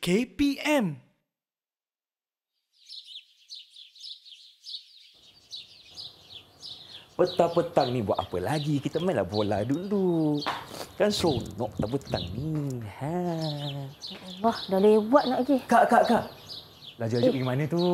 KPM. Petang-petang ni buat apa lagi? Kita mainlah bola dulu. Kan seronok tak petang ni. Ha. Wah, ya dah lewat nak pergi. Kak, kak, kak. Laju-laju eh. pergi mana tu?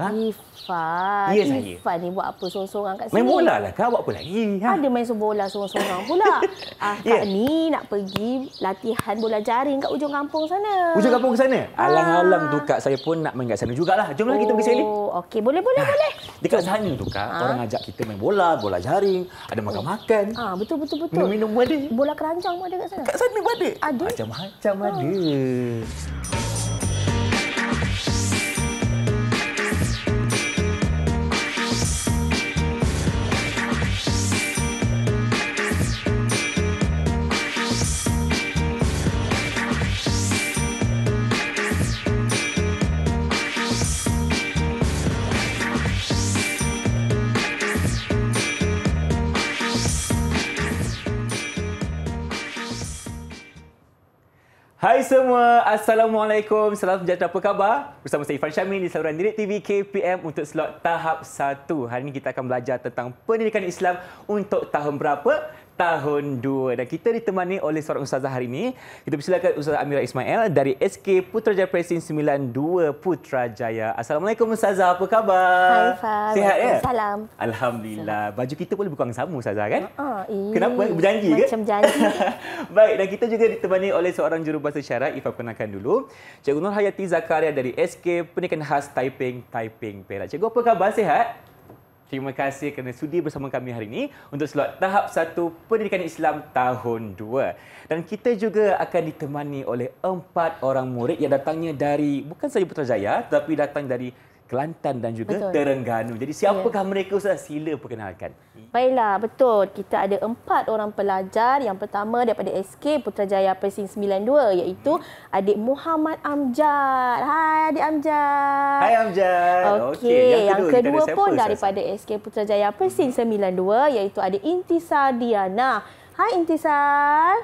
Ha? Eh, Irfan. Ya, saya. Irfan ni buat apa sorang-sorang kat sini? Main bola lah kau buat apa lagi? Ha? Ada main bola sorang-sorang pula. ah, ya. Kak yeah. Ni nak pergi latihan bola jaring kat ujung kampung sana. Ujung kampung sana? Ha. Alang-alang tu Kak saya pun nak main kat sana jugalah. Jomlah oh, kita pergi sini. Oh, okey, boleh, boleh, ha. boleh. Dekat Jom. sana tu Kak, ha? orang ajak kita main bola, bola jaring. Ada oh. makan-makan. Ah, betul, betul, betul. Minum-minum ada. Bola keranjang pun ada kat sana. Kat sana pun ada. Ada. Macam-macam ha. ada. semua. Assalamualaikum. Salam sejahtera. Apa khabar? Bersama saya Irfan Syamin di saluran Direct TV KPM untuk slot tahap 1. Hari ini kita akan belajar tentang pendidikan Islam untuk tahun berapa? tahun 2 dan kita ditemani oleh seorang ustazah hari ini. Kita persilakan Ustazah Amira Ismail dari SK Putrajaya Presin 92 Putrajaya. Assalamualaikum ustazah, apa khabar? Hai, Sihat ya? Salam. Alhamdulillah. Baju kita pun lebih kurang sama ustazah kan? Ha, uh, Kenapa? Berjanji ke? Macam janji. Baik, dan kita juga ditemani oleh seorang jurubahasa syarat Ifa perkenalkan dulu. Cikgu Nur Hayati Zakaria dari SK Pendidikan Khas Taiping, Taiping Perak. Cikgu apa khabar? Sihat? Terima kasih kerana sudi bersama kami hari ini untuk slot tahap 1 Pendidikan Islam tahun 2. Dan kita juga akan ditemani oleh empat orang murid yang datangnya dari bukan sahaja Putrajaya tetapi datang dari Kelantan dan juga betul. Terengganu. Jadi siapakah ya. mereka Ustaz? Sila perkenalkan. Baiklah, betul. Kita ada empat orang pelajar. Yang pertama daripada SK Putrajaya Persing 92 iaitu hmm. adik Muhammad Amjad. Hai adik Amjad. Hai Amjad. Okey, okay. yang, yang kedua, kedua pun sampel, daripada SK Putrajaya Persing 92 hmm. iaitu adik Intisar Diana. Hai Intisar.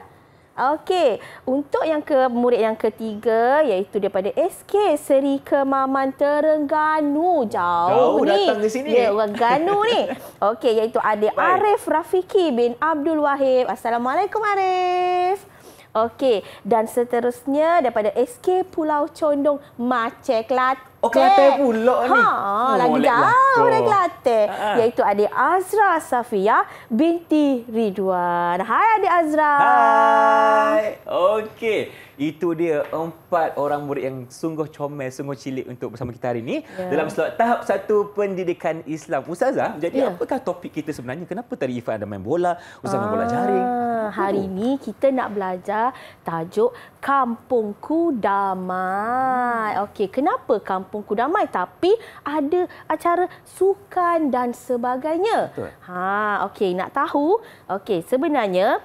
Okey, untuk yang ke murid yang ketiga iaitu daripada SK Seri Kemaman Terengganu. Jauh, Jauh ni. datang ke sini. Ya, Terengganu ni. Okey, iaitu adik Baik. Arif Rafiki bin Abdul Wahib. Assalamualaikum Arif. Okey, dan seterusnya daripada SK Pulau Condong Macek Kelantan. Oh, Kelate pula ni. Ha, oh, lagi lah. jauh dari oh. Kelate. Uh-huh. Iaitu adik Azra Safia binti Ridwan. Hai adik Azra. Hai. Okey. Itu dia empat orang murid yang sungguh comel, sungguh cilik untuk bersama kita hari ini. Yeah. Dalam slot tahap satu pendidikan Islam. Ustazah, jadi yeah. apakah topik kita sebenarnya? Kenapa tadi Ifan ada main bola? Ustazah ah, bola jaring. Hari ini kita nak belajar tajuk Kampungku Damai. Hmm. Okey, kenapa Kampungku Kampung Kudamai tapi ada acara sukan dan sebagainya. Betul. Ha, okey nak tahu? Okey, sebenarnya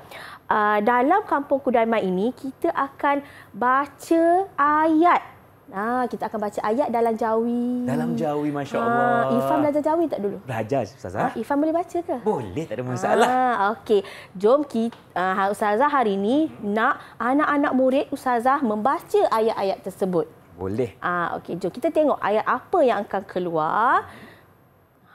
uh, dalam Kampung Kudamai ini kita akan baca ayat Ah, kita akan baca ayat dalam jawi. Dalam jawi, masya ha, Allah. Ah, Ifan belajar jawi tak dulu? Belajar, Ustazah. Ah, ha, Ifan boleh baca ke? Boleh, tak ada masalah. Ah, Okey, jom kita, ah, Ustazah hari ini nak anak-anak murid Ustazah membaca ayat-ayat tersebut. Boleh. Ah, okey, jom kita tengok ayat apa yang akan keluar.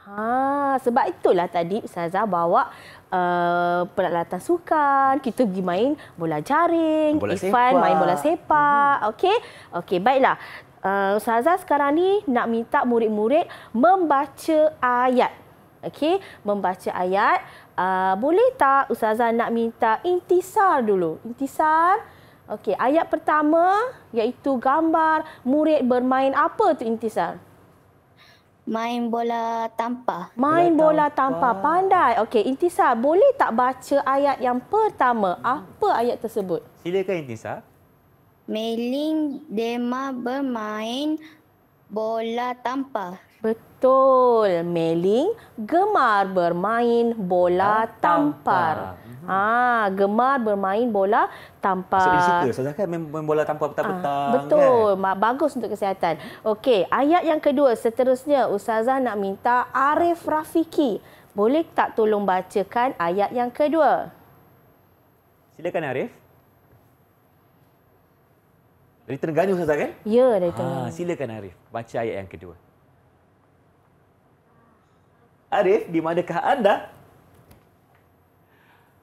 Ha, sebab itulah tadi Ustazah bawa Uh, peralatan sukan kita pergi main bola jaring bola Ifan main bola sepak hmm. okey okey baiklah uh, ustazah sekarang ni nak minta murid-murid membaca ayat okey membaca ayat uh, boleh tak ustazah nak minta intisar dulu intisar Okey, ayat pertama iaitu gambar murid bermain apa tu Intisar? Main bola tampar. Main bola tampar. Tampa. Pandai. Okey, Intisar, boleh tak baca ayat yang pertama? Apa ayat tersebut? Silakan Intisar. Meling Dema bermain bola tampar. Betul, Meling gemar bermain bola ah, tampar. tampar. Mhm. Ah, gemar bermain bola tampar. Saya suka sebab kan main bola tampar petang-petang. Ah, kan? Betul, kan? bagus untuk kesihatan. Okey, ayat yang kedua seterusnya ustazah nak minta Arif Rafiki. Boleh tak tolong bacakan ayat yang kedua? Silakan Arif. Dari Terengganu Ustazah kan? Ya, dari Terengganu. Ha, silakan Arif, baca ayat yang kedua. Arif, di manakah anda?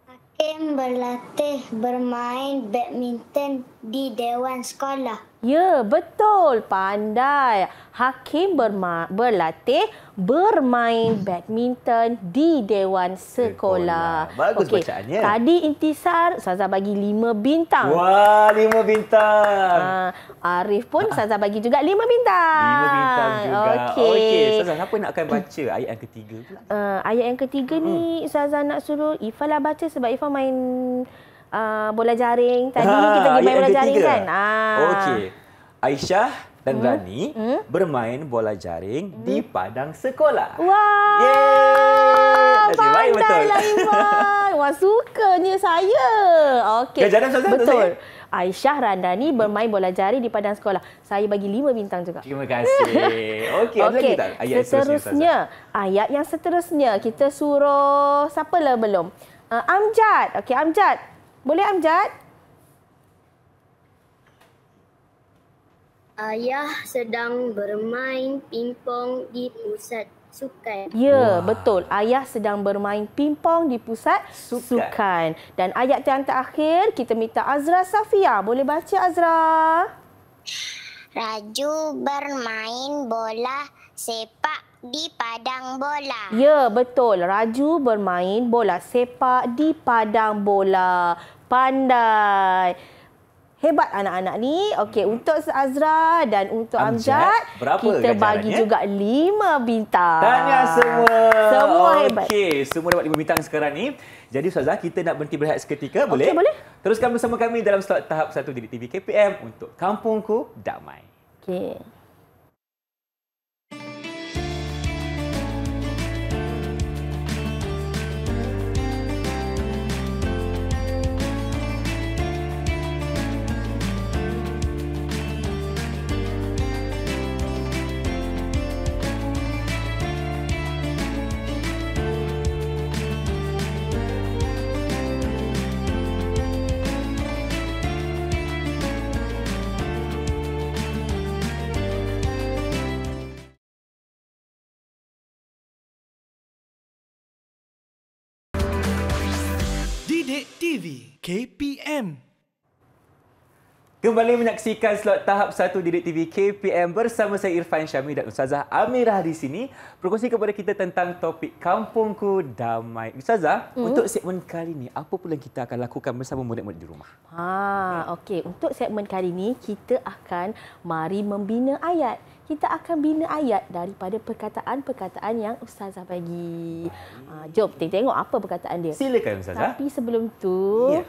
Hakim berlatih boleh bermain badminton di dewan sekolah. Ya, betul. Pandai. Hakim berma- berlatih bermain badminton di dewan sekolah. sekolah. Bagus okay. bacaannya. Tadi intisar, Saza bagi lima bintang. Wah, lima bintang. Uh, Arif pun Saza bagi juga lima bintang. Lima bintang juga. Okey. Okay. Saza, siapa nak akan baca ayat yang ketiga pula? Uh, ayat yang ketiga uh ni, hmm. Saza nak suruh Ifah lah baca sebab Ifah main... Ah, bola jaring tadi ha, kita pergi main bola jaring tiga. kan. Ah. Okey. Aisyah dan hmm. Rani hmm. bermain bola jaring hmm. di padang sekolah. Wah. Yeay. Baik betul. Lah, Wah sukanya saya. Okey. Jangan salah betul. Saya. Aisyah Randani bermain bola jari di padang sekolah. Saya bagi lima bintang juga. Terima kasih. Okey, ada okay. lagi tak? Ayat seterusnya. seterusnya ayat yang seterusnya. Kita suruh siapa lah belum? Uh, Amjad. Okey, Amjad. Boleh Amjad? Ayah sedang bermain pingpong di pusat sukan. Ya, Wah. betul. Ayah sedang bermain pingpong di pusat sukan. sukan. Dan ayat yang terakhir, kita minta Azra Safia. Boleh baca Azra? Raju bermain bola sepak di padang bola. Ya, betul. Raju bermain bola sepak di padang bola pandai. Hebat anak-anak ni. Okey, hmm. untuk Azra dan untuk Amjad, Amjad kita bagi juga lima bintang. Tanya semua. Semua okay. hebat. Okey, semua dapat lima bintang sekarang ni. Jadi Ustazah, kita nak berhenti berehat seketika, boleh? boleh. Teruskan bersama kami dalam slot tahap satu di TV KPM untuk Kampungku Damai. Okey. KPM. Kembali menyaksikan slot tahap 1 Didik TV KPM bersama saya Irfan Syami dan Ustazah Amirah di sini berkongsi kepada kita tentang topik Kampungku Damai. Ustazah, mm. untuk segmen kali ini, apa pula kita akan lakukan bersama murid-murid di rumah? Ha, okay. Untuk segmen kali ini, kita akan mari membina ayat. Kita akan bina ayat daripada perkataan-perkataan yang Ustazah bagi. Ha, jom, kita tengok apa perkataan dia. Silakan Ustazah. Tapi sebelum tu, yeah.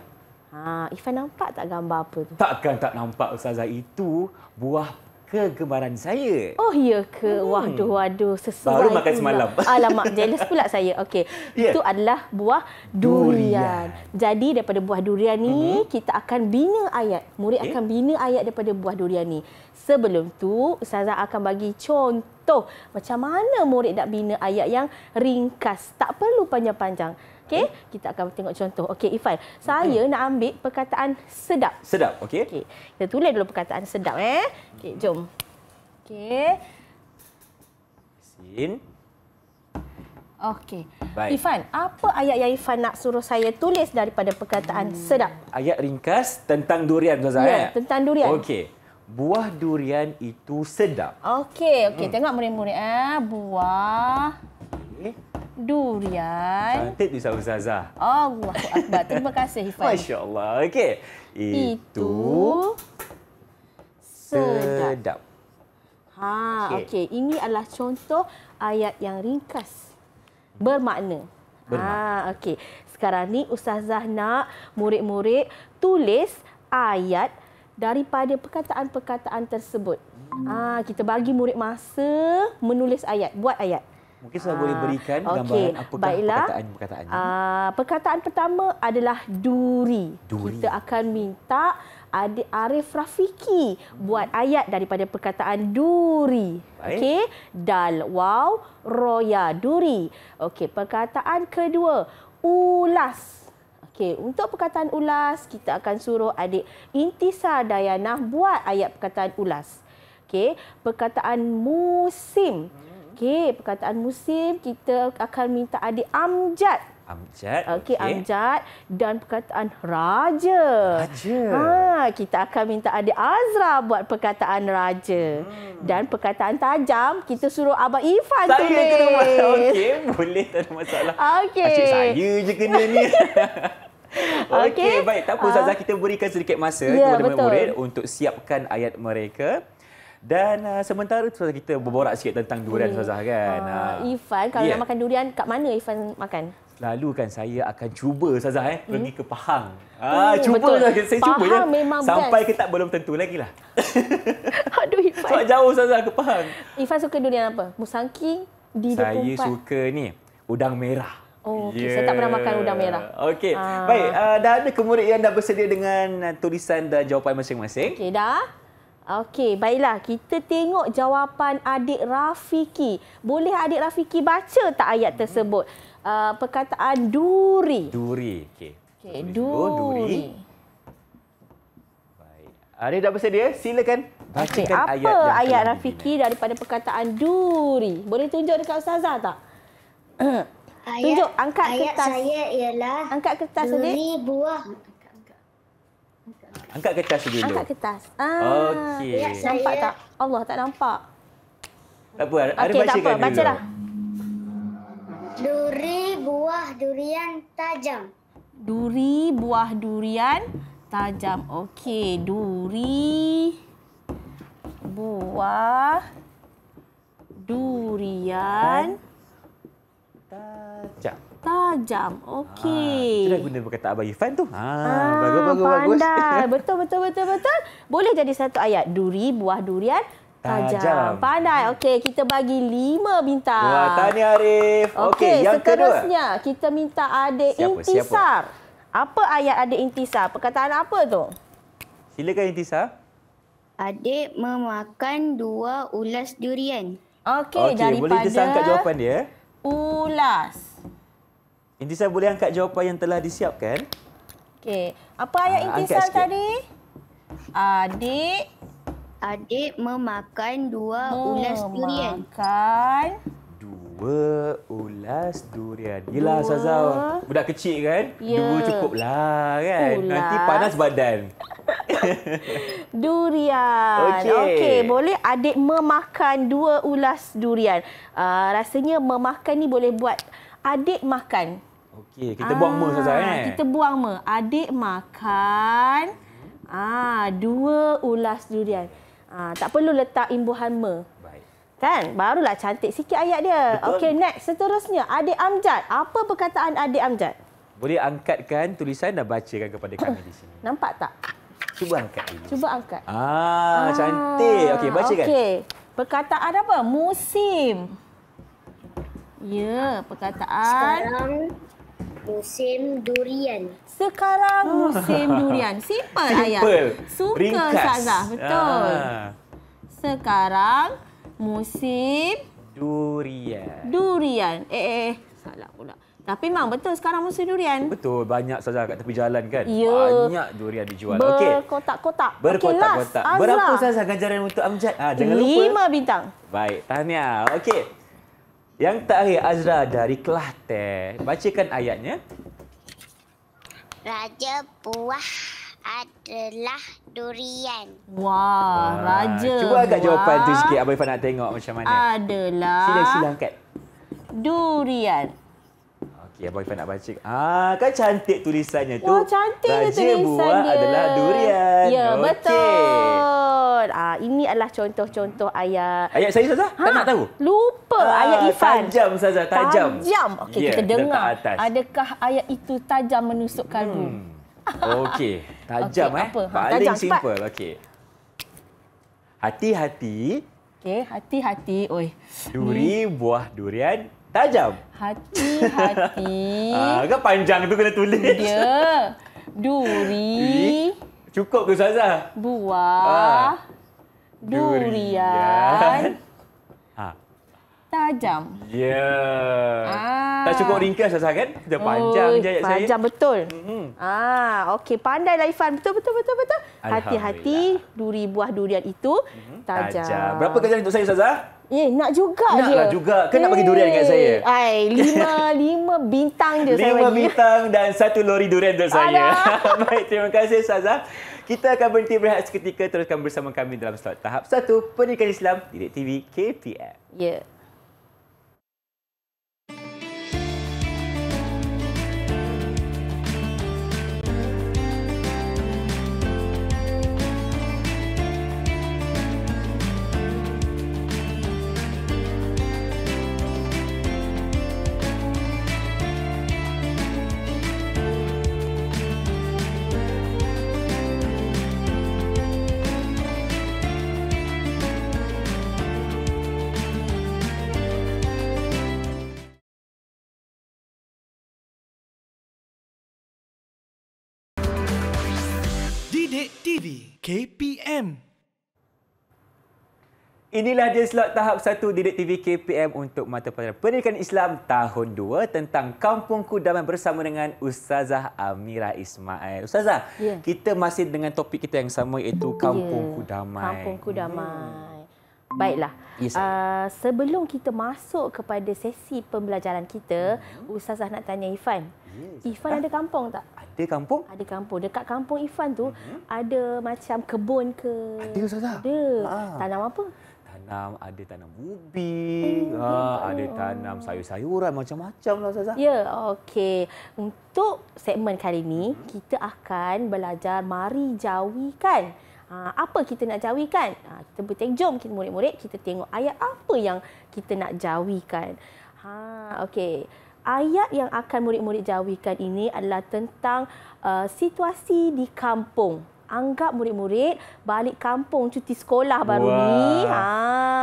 Ha, Ifan nampak tak gambar apa tu? Takkan tak nampak Ustazah itu buah kegemaran saya. Oh iya ke? Hmm. Waduh waduh sesuai. Baru makan pula. semalam. Alamak jealous pula saya. Okey. Yeah. Itu adalah buah durian. durian. Jadi daripada buah durian ni mm-hmm. kita akan bina ayat. Murid okay. akan bina ayat daripada buah durian ni. Sebelum tu Ustazah akan bagi contoh macam mana murid nak bina ayat yang ringkas. Tak perlu panjang-panjang. Okey, kita akan tengok contoh. Okey, Ifan, saya hmm. nak ambil perkataan sedap. Sedap, okey. Okey. Kita tulis dulu perkataan sedap eh. Okey, jom. Okey. Sin. Okey. Baik. Ifan, apa ayat yang Ifan nak suruh saya tulis daripada perkataan hmm. sedap? Ayat ringkas tentang durian, Tuan Zahir. Ya, eh? tentang durian. Okey. Buah durian itu sedap. Okey, okey. Hmm. Tengok murid-murid. Eh. Buah. Okey durian. Cantik di sahur Zaza. Allah Akbar. Terima kasih, Ifan. Masya Allah. Okey. Itu, Itu sedap. Ha, okey. Okay. Ini adalah contoh ayat yang ringkas. Bermakna. Bermakna. Ha, okey. Sekarang ni Ustazah nak murid-murid tulis ayat daripada perkataan-perkataan tersebut. Ah, ha, kita bagi murid masa menulis ayat, buat ayat. Mungkin saya uh, boleh ah, berikan okay. gambaran apakah Baiklah. perkataan-perkataannya. Uh, ah, perkataan pertama adalah duri. duri. Kita akan minta Adik Arif Rafiki buat ayat daripada perkataan duri. Okey, dal wow roya duri. Okey, perkataan kedua, ulas. Okey, untuk perkataan ulas, kita akan suruh adik Intisa Dayana buat ayat perkataan ulas. Okey, perkataan musim. Hmm. Okey, perkataan musim kita akan minta adik Amjad. Amjad. Okey, okay. Amjad dan perkataan raja. Raja. Ha, kita akan minta adik Azra buat perkataan raja. Hmm. Dan perkataan tajam kita suruh abang Ifan saya Saya kena masalah. Okey, boleh tak ada masalah. Okey. Saya je kena ni. Okey, okay, baik. Tak apa Ustazah, ah. kita berikan sedikit masa yeah, kepada murid-murid untuk siapkan ayat mereka. Dan uh, sementara tu kita berborak sikit tentang durian hmm. Zazah kan. Uh, uh. Ifan, kalau yeah. nak makan durian, kat mana Ifan makan? Lalu kan saya akan cuba Zazah eh, hmm? pergi ke Pahang. Ah, oh, cuba lah. Saya Pahang cuba lah. memang Sampai best. ke tak belum tentu lagi lah. Aduh Ifan. Sebab jauh Zazah ke Pahang. Ifan suka durian apa? Musangki di saya 24? Saya suka ni, udang merah. Oh, okay. yeah. saya ya. tak pernah makan udang merah. Okey. Ah. Baik, uh, dah ada kemurid yang dah bersedia dengan tulisan dan jawapan masing-masing? Okey, dah. Okey, baiklah kita tengok jawapan adik Rafiki. Boleh adik Rafiki baca tak ayat tersebut? Uh, perkataan duri. Duri, okey. Okay, duri. duri. Adik dah bersedia? Silakan bacakan okay, apa ayat. Apa ayat Rafiki dibina. daripada perkataan duri? Boleh tunjuk dekat ustazah tak? tunjuk, angkat ayat kertas. Ayat saya ialah angkat kertas duri adik. buah Angkat kertas dulu. Angkat kertas. Ah, Okey. Nampak tak? Allah tak nampak. Tak apa, ada okay, baca kan Baca lah. Duri buah durian tajam. Duri buah durian tajam. Okey, duri buah durian tajam tajam. Okey. Ha, itulah guna perkataan Abang Irfan tu. Ha, ha bagus, bagus, pandai. bagus. Betul, betul, betul, betul. Boleh jadi satu ayat. Duri, buah durian, tajam. tajam. Pandai. Okey, kita bagi lima bintang. Wah, tahniah Arif. Okey, okay, yang seterusnya, kita minta ada siapa, Intisar. Siapa? Apa ayat ada Intisar? Perkataan apa tu? Silakan Intisar. Adik memakan dua ulas durian. Okey, okay, daripada... boleh tersangkat jawapan dia. Ulas. Intisar boleh angkat jawapan yang telah disiapkan. Okey. Apa ayat ah, Intisar tadi? Adik adik memakan dua memakan ulas durian. Memakan dua ulas durian. Yalah Sazau. Budak kecil kan? Ya. Dua cukuplah kan. Ulas. Nanti panas badan. durian. Okey, okay, boleh adik memakan dua ulas durian. Uh, rasanya memakan ni boleh buat adik makan. Okey, kita ah, buang mer saja eh. Kita buang mer. Adik makan ah dua ulas durian. Ah tak perlu letak imbuhan mer. Baik. Kan? Barulah cantik sikit ayat dia. Okey, next seterusnya adik Amjad. Apa perkataan adik Amjad? Boleh angkatkan tulisan dan bacakan kepada kami di sini. Nampak tak? Cuba angkat dulu. Cuba angkat. Ah, ah cantik. Okey, bacakan. Okey. Perkataan apa? Musim. Ya, perkataan. Sekarang Musim durian. Sekarang ah. musim durian. Simple, Simple. ayah. Suka Ringkas. Ustazah. Betul. Ah. Sekarang musim... Durian. Durian. Eh, eh, eh. salah pula. Tapi memang betul sekarang musim durian. Betul. Banyak saja kat tepi jalan kan? Ya. Banyak durian dijual. Berkotak-kotak. Okay. Berkotak-kotak. Okay, Berapa saja ganjaran untuk Amjad? Ha, jangan Lima lupa. Lima bintang. Baik. Tahniah. Okey. Yang terakhir Azra dari Kelantan. Bacakan ayatnya. Raja buah adalah durian. Wah, raja. Cuba agak buah jawapan tu sikit Abang Ifan nak tengok macam mana. Adalah. Sila silakan. Durian. Ya, Abang Ifan nak baca. Ah, kan cantik tulisannya tu. Wah, oh, cantik Raja tulisan buah dia. adalah durian. Ya, okay. betul. Ah, ini adalah contoh-contoh ayat. Ayat saya, Saza? Ha? Tak nak tahu? Lupa ah, ayat Ifan. Tajam, Saza. Tajam. Tajam. Okey, yeah, kita dengar. Atas. Adakah ayat itu tajam menusuk kalbu? Hmm. Okey, tajam okay, eh. Apa? Ha, Paling tajam, simple. Okey. Hati-hati. Okey, hati-hati. Oi. Duri hmm. buah durian Tajam. Hati-hati. Agak ah, kan panjang tu kena tulis. Yeah, duri. Cukup ke Saza? Buah. Ah. Durian. Ha. Tajam. Ya. Yeah. Ah. Tak cukup ringkas Saza kan? Dia panjang Ui, je ayat panjang saya. Panjang betul. Mm-hmm. Ah, okey pandai Laifan. Betul betul betul betul. Hati-hati duri buah durian itu mm-hmm. tajam. tajam. Berapa ganjaran untuk saya Saza? Ye, eh, nak juga nak je. Naklah juga. Kan nak bagi durian dekat saya. Eh, ai, lima, lima bintang je saya bagi. Lima bintang dan satu lori durian untuk saya. Baik, terima kasih Saza. Kita akan berhenti berehat seketika. Teruskan bersama kami dalam slot tahap satu Pendidikan Islam, Didik TV, KPM. Ya. Yeah. KPM. Inilah dia slot tahap 1 Direk TV KPM untuk Mata Pelajaran Pendidikan Islam tahun 2 tentang Kampung Kudaman bersama dengan Ustazah Amira Ismail. Ustazah, yeah. kita masih dengan topik kita yang sama iaitu ya, Kampung yeah. Kudaman. Kampung Kudaman. Hmm. Baiklah. Yes, uh, sebelum kita masuk kepada sesi pembelajaran kita, hmm. Ustazah nak tanya Ifan. Yes. Ifan ada kampung tak? ada kampung? Ada kampung. Dekat kampung Ifan tu hmm ada macam kebun ke? Ada Ustazah. Ada. Ha. Tanam apa? Tanam ada tanam ubi, hmm. ha, ada ya. tanam sayur-sayuran macam-macam lah Ustazah. Ya, okey. Untuk segmen kali ini, hmm kita akan belajar mari jawi kan? Ha, ah, apa kita nak jawikan? Ha, kita bertengok jom kita murid-murid kita tengok ayat apa yang kita nak jawikan. Ha, okay ayat yang akan murid-murid jawikan ini adalah tentang uh, situasi di kampung. Anggap murid-murid balik kampung cuti sekolah baru Wah. ni. Ha.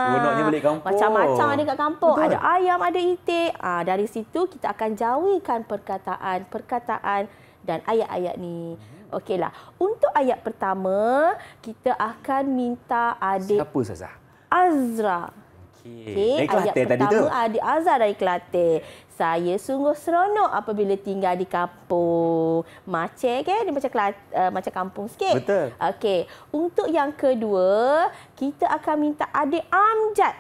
Seronoknya balik kampung. Macam-macam ada kat kampung. Betul. Ada ayam, ada itik. Ha, dari situ kita akan jawikan perkataan-perkataan dan ayat-ayat ni. Hmm. Okeylah. Untuk ayat pertama, kita akan minta adik Siapa Sazah? Azra. Okey. Okay. Dari Kelate Ayat tadi pertama, tu. Adik Azhar dari Kelate. Saya sungguh seronok apabila tinggal di kampung Macek kan? Dia macam Kelat, uh, eh, macam kampung sikit. Betul. Okey. Untuk yang kedua, kita akan minta Adik Amjad.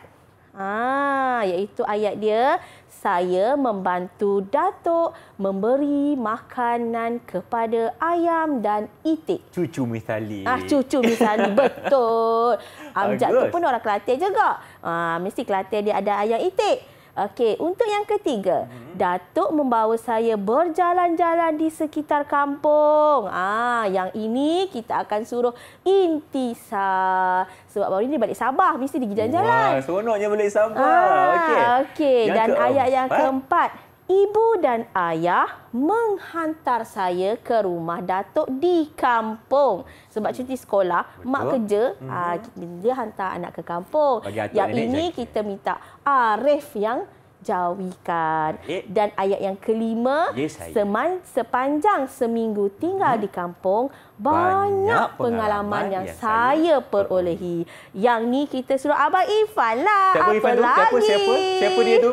Ah, iaitu ayat dia saya membantu datuk memberi makanan kepada ayam dan itik. Cucu Misali. Ah, cucu Misali betul. Amjad tu pun orang Kelantan juga. Ha, mesti Kelantan dia ada ayam itik. Okey, untuk yang ketiga, hmm. Datuk membawa saya berjalan-jalan di sekitar kampung. Ah, yang ini kita akan suruh Intisa. Sebab baru ini balik Sabah, mesti pergi jalan-jalan. Wah, seronoknya balik Sabah. Ah, Okey. Okay. Dan ke ayat yang keempat, keempat Ibu dan ayah menghantar saya ke rumah datuk di kampung. Sebab hmm. cuti sekolah, Betul. mak kerja, hmm ah, dia hantar anak ke kampung. Yang ini je. kita minta Arif yang jauhikan. Dan ayat yang kelima, yes, seman, sepanjang seminggu tinggal hmm. di kampung, banyak, banyak pengalaman, pengalaman yang, yang saya perolehi. Yang ni kita suruh Abang Ifan lah. Siapa Apa Ifan lagi? Siapa, siapa, siapa dia tu?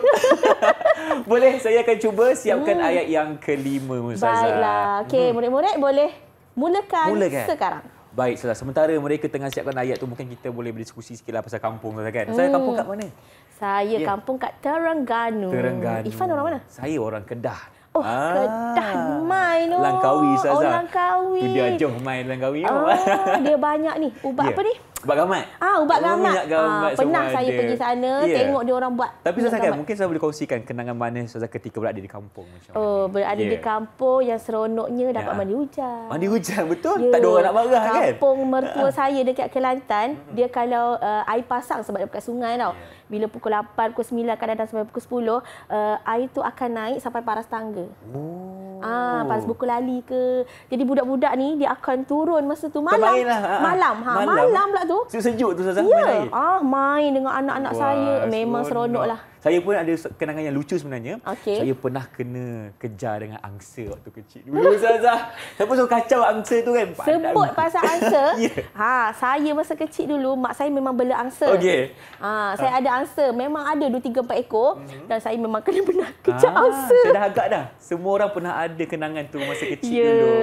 boleh, saya akan cuba siapkan hmm. ayat yang kelima, Musazah. Baiklah. Okey, hmm. murid-murid boleh mulakan, mulakan. sekarang. Baik, Ustazah. Sementara mereka tengah siapkan ayat tu, mungkin kita boleh berdiskusi sikit lah pasal kampung, Ustazah kan? Saya kampung kat hmm. mana? Saya yeah. kampung kat Terengganu. Terengganu. Ifan orang mana? Saya orang Kedah. Oh, ah. Kedah main. Oh. Langkawi, Ustazah. Oh, Langkawi. dia jom main Langkawi. Oh. Ah, dia banyak ni. Ubat yeah. apa ni? Ubat gamat. Ah, ubat oh, gamat. Minyak gamat ah, pernah saya ada. pergi sana yeah. tengok dia orang buat. Tapi saya kan mungkin saya boleh kongsikan kenangan mana saya ketika berada di kampung macam Oh, mana. berada yeah. di ya. kampung yang seronoknya dapat yeah. mandi hujan. Mandi hujan betul. Yeah. Tak ada orang nak marah kampung kan. Kampung mertua saya dekat Kelantan, dia kalau uh, air pasang sebab dekat sungai tau. Yeah bila pukul 8, pukul 9 kadang-kadang sampai pukul 10 uh, eh, air tu akan naik sampai paras tangga. Oh. Ah, paras buku lali ke. Jadi budak-budak ni dia akan turun masa tu malam. Lah. Ah, ah. Malam. Ha, malam. malam pula tu. Sejuk tu sejuk tu sejuk yeah. main. Ah, main dengan anak-anak saya memang seronoklah. Seronok lah. Saya pun ada kenangan yang lucu sebenarnya. Okay. Saya pernah kena kejar dengan angsa waktu kecil. Dulu Ustazah. saya pun suka kacau angsa tu kan. Sebut pasal angsa. yeah. Ha, saya masa kecil dulu mak saya memang bela angsa. Okey. Ha, saya ha. ada angsa. Memang ada 2 3 4 ekor mm-hmm. dan saya memang kena pernah ah, kejar ha, angsa. Saya dah agak dah. Semua orang pernah ada kenangan tu masa kecil yeah. dulu.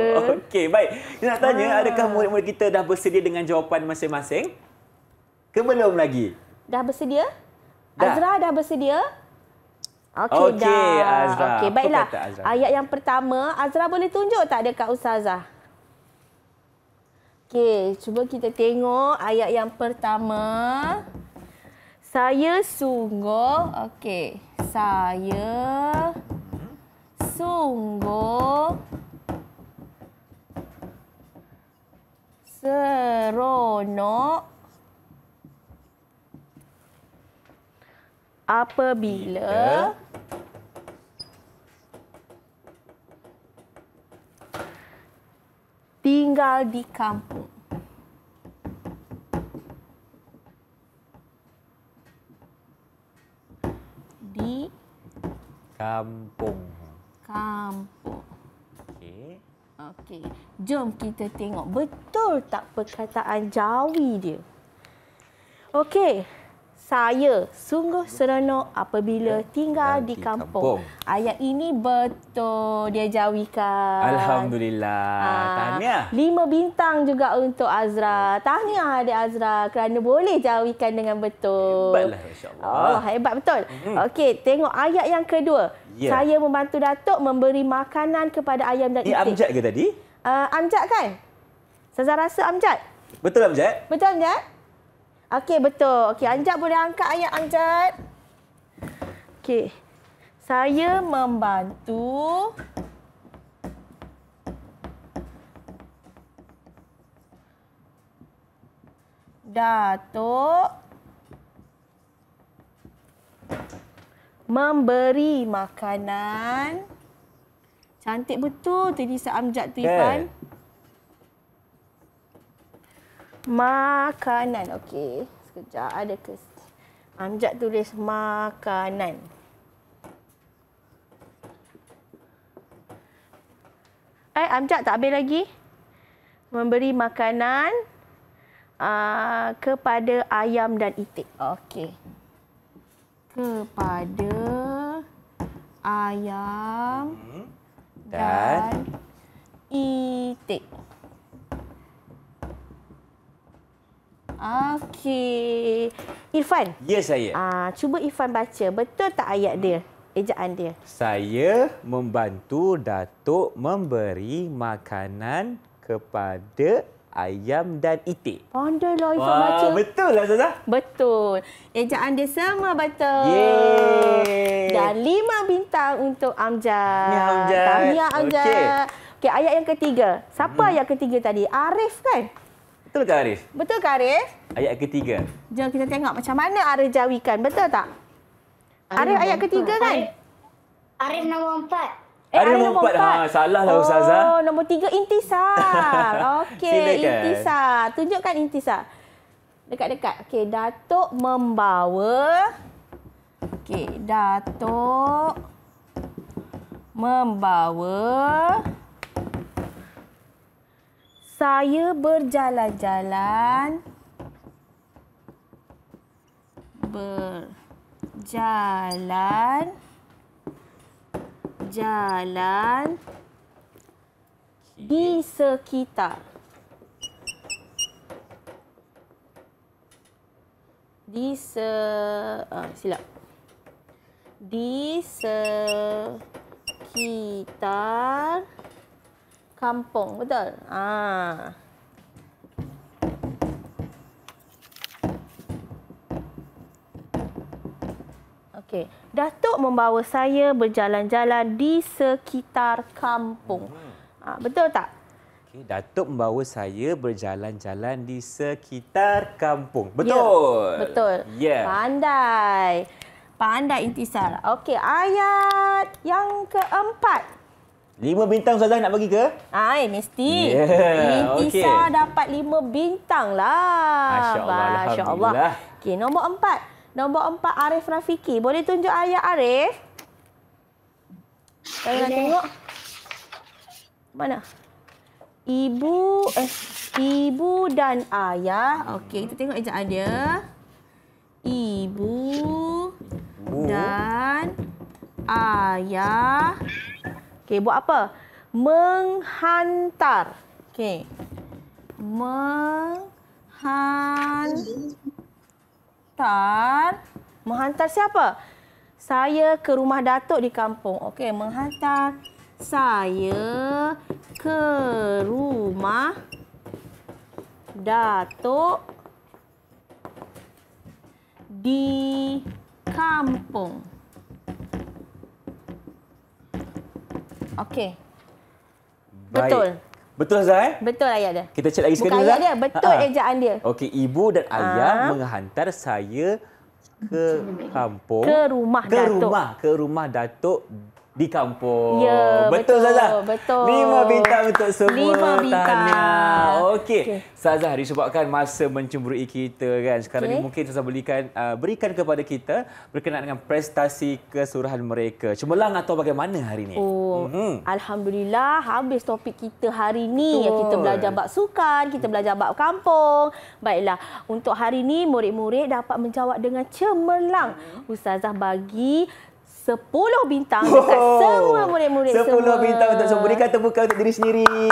Okey, baik. Kita nak tanya ha. adakah murid-murid kita dah bersedia dengan jawapan masing-masing? Kebelum lagi? Dah bersedia? Azra dah bersedia? Okey okay, dah. Azra. Okey, baiklah. Azra? Ayat yang pertama, Azra boleh tunjuk tak dekat ustazah? Okey, cuba kita tengok ayat yang pertama. Saya sungguh, okey. Saya sungguh seronok apabila tinggal di kampung. Di kampung. Kampung. Okey. Okey. Jom kita tengok betul tak perkataan Jawi dia. Okey saya sungguh seronok apabila tinggal di kampung. Ayat ini betul dia jawikan. Alhamdulillah. Ah, Tahniah. Lima bintang juga untuk Azra. Tahniah ada Azra kerana boleh jawikan dengan betul. Hebatlah insya-Allah. Oh, hebat betul. Mm-hmm. Okey, tengok ayat yang kedua. Yeah. Saya membantu datuk memberi makanan kepada ayam dan itik. Ini amjad ke tadi? Uh, amjad kan? Saya rasa amjad. Betul amjad? Betul amjad? Okey, betul. Okey, Anjat boleh angkat ayat Anjat. Okey. Saya membantu Datuk memberi makanan. Cantik betul tadi Saamjad tu Ivan. Okay. Makanan. Okey. Sekejap. Ada ke? Amjad tulis makanan. Eh, Amjad tak habis lagi. Memberi makanan uh, kepada ayam dan itik. Okey. Kepada ayam hmm. dan itik. Okey. Irfan. Ya, saya. Ah, cuba Irfan baca. Betul tak ayat dia? Ejaan dia. Saya membantu Datuk memberi makanan kepada ayam dan itik. Pandai lah Irfan Wah, baca. Betul lah, Zazah. Betul. Ejaan dia semua betul. Yeay. Dan lima bintang untuk Amjad. Ya, Amjad. Tahniah, Amjad. Okey. Okey, ayat yang ketiga. Siapa hmm. ayat ketiga tadi? Arif kan? Betul ke Arif? Betul ke Arif? Ayat ketiga. Jom kita tengok macam mana Arif jawikan. Betul tak? Arif, Arif ayat ketiga kan? empat. kan? Arif, Arif nombor empat. Eh, Arif, nombor empat. empat. Ha, salah lah oh, Ustazah. Ha. Oh, nombor tiga Intisa. Okey, Intisa. Tunjukkan Intisa. Dekat-dekat. Okey, Datuk membawa... Okey, Datuk membawa saya berjalan-jalan. Berjalan. Jalan. Di sekitar. Di se... Ah, silap. Di sekitar kampung betul. Ah. Okey, Datuk membawa saya berjalan-jalan di sekitar kampung. Hmm. Ah, betul tak? Okey, Datuk membawa saya berjalan-jalan di sekitar kampung. Betul. Ya, betul. Yeah. Pandai. Pandai intisar. Okey, ayat yang keempat. Lima bintang Ustazah nak bagi ke? Ai, mesti. Yeah, Intisa okay. dapat lima bintang lah. Masya Allah. Allah. Okey, nombor empat. Nombor empat Arif Rafiki. Boleh tunjuk ayat Arif? Saya nak tengok. Mana? Ibu eh, ibu dan ayah. Okey, kita tengok ejaan dia. ibu dan ayah. Okey, buat apa? Menghantar. Okey. Menghantar. Menghantar siapa? Saya ke rumah datuk di kampung. Okey, menghantar saya ke rumah datuk di kampung. Okey. Betul. Betul Zah eh? Betul ayat dia. Kita cek lagi sekali Bukan Zah. ayat dia, betul Ha-ha. ejaan dia. Okey, ibu dan ha. ayah ha. menghantar saya ke kampung. Ke rumah ke Datuk. Rumah, ke rumah Datuk di kampung. Ya, betul, betul Betul. Lima bintang untuk semua. Lima bintang. Okey. Okay. Zazah, disebabkan masa mencemburui kita kan. Sekarang okay. ni mungkin Zazah berikan, uh, berikan kepada kita berkenaan dengan prestasi kesuruhan mereka. Cemerlang atau bagaimana hari ini? Oh, mm -hmm. Alhamdulillah habis topik kita hari ini. Ya, kita belajar bab sukan, kita belajar bab kampung. Baiklah, untuk hari ini murid-murid dapat menjawab dengan cemerlang. Mhm. Ustazah bagi Sepuluh bintang dekat semua murid-murid semua. Sepuluh bintang untuk semua. Berikan tepukan untuk diri sendiri.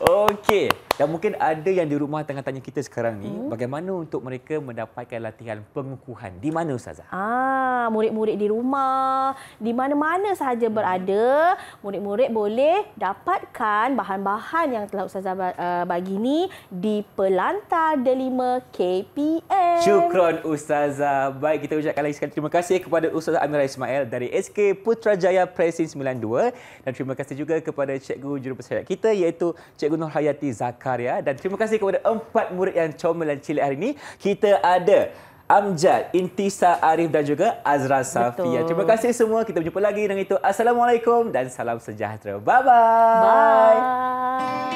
Okey, dan mungkin ada yang di rumah tengah tanya kita sekarang ni, hmm. bagaimana untuk mereka mendapatkan latihan pengukuhan? Di mana ustazah? Ah, murid-murid di rumah, di mana-mana sahaja hmm. berada, murid-murid boleh dapatkan bahan-bahan yang telah ustazah eh, bagi ni di Pelantar Delima KPM. Syukran ustazah. Baik, kita ucapkan lagi sekali terima kasih kepada Ustazah Amira Ismail dari SK Putrajaya Presin 92 dan terima kasih juga kepada cikgu jurupesayat kita iaitu Cikgu Encik Nur Hayati Zakaria dan terima kasih kepada empat murid yang comel dan cilik hari ini. Kita ada Amjad, Intisa Arif dan juga Azra Safia. Terima kasih semua. Kita berjumpa lagi dengan itu. Assalamualaikum dan salam sejahtera. Bye-bye. Bye. -bye. Bye.